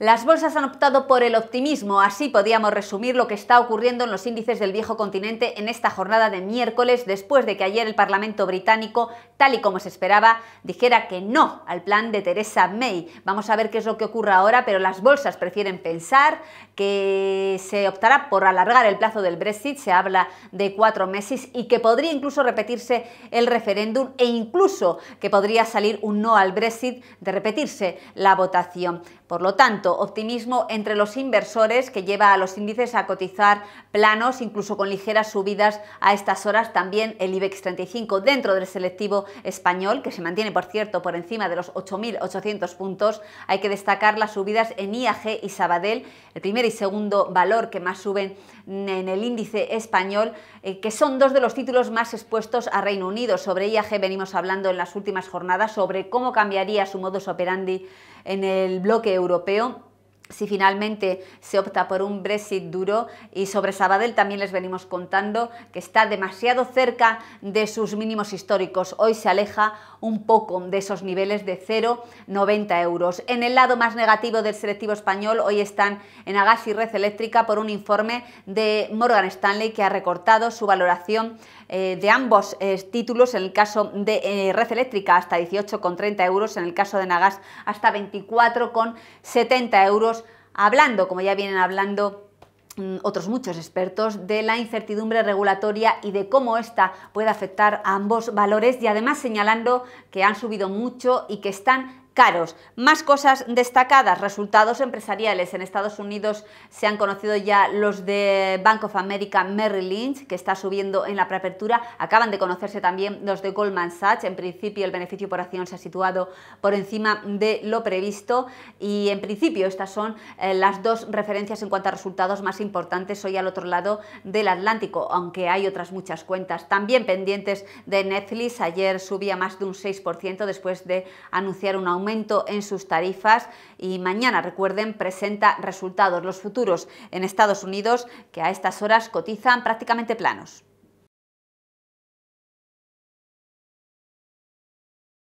Las bolsas han optado por el optimismo, así podíamos resumir lo que está ocurriendo en los índices del viejo continente en esta jornada de miércoles, después de que ayer el Parlamento británico, tal y como se esperaba, dijera que no al plan de Theresa May. Vamos a ver qué es lo que ocurre ahora, pero las bolsas prefieren pensar que se optará por alargar el plazo del Brexit, se habla de cuatro meses, y que podría incluso repetirse el referéndum e incluso que podría salir un no al Brexit de repetirse la votación. Por lo tanto, optimismo entre los inversores que lleva a los índices a cotizar planos, incluso con ligeras subidas a estas horas. También el IBEX 35 dentro del selectivo español, que se mantiene, por cierto, por encima de los 8.800 puntos. Hay que destacar las subidas en IAG y Sabadell, el primer y segundo valor que más suben en el índice español, eh, que son dos de los títulos más expuestos a Reino Unido. Sobre IAG venimos hablando en las últimas jornadas sobre cómo cambiaría su modus operandi en el bloque europeo si finalmente se opta por un Brexit duro y sobre Sabadell también les venimos contando que está demasiado cerca de sus mínimos históricos. Hoy se aleja un poco de esos niveles de 0,90 euros. En el lado más negativo del selectivo español hoy están en y Red Eléctrica por un informe de Morgan Stanley que ha recortado su valoración eh, de ambos eh, títulos, en el caso de eh, Red Eléctrica hasta 18,30 euros, en el caso de Nagas hasta 24,70 euros hablando, como ya vienen hablando mm, otros muchos expertos de la incertidumbre regulatoria y de cómo ésta puede afectar a ambos valores y además señalando que han subido mucho y que están caros. Más cosas destacadas, resultados empresariales. En Estados Unidos se han conocido ya los de Bank of America Merrill Lynch, que está subiendo en la preapertura. Acaban de conocerse también los de Goldman Sachs. En principio el beneficio por acción se ha situado por encima de lo previsto y en principio estas son eh, las dos referencias en cuanto a resultados más importantes hoy al otro lado del Atlántico, aunque hay otras muchas cuentas también pendientes de Netflix. Ayer subía más de un 6% después de anunciar un aumento en sus tarifas y mañana, recuerden, presenta resultados. Los futuros en Estados Unidos, que a estas horas cotizan prácticamente planos.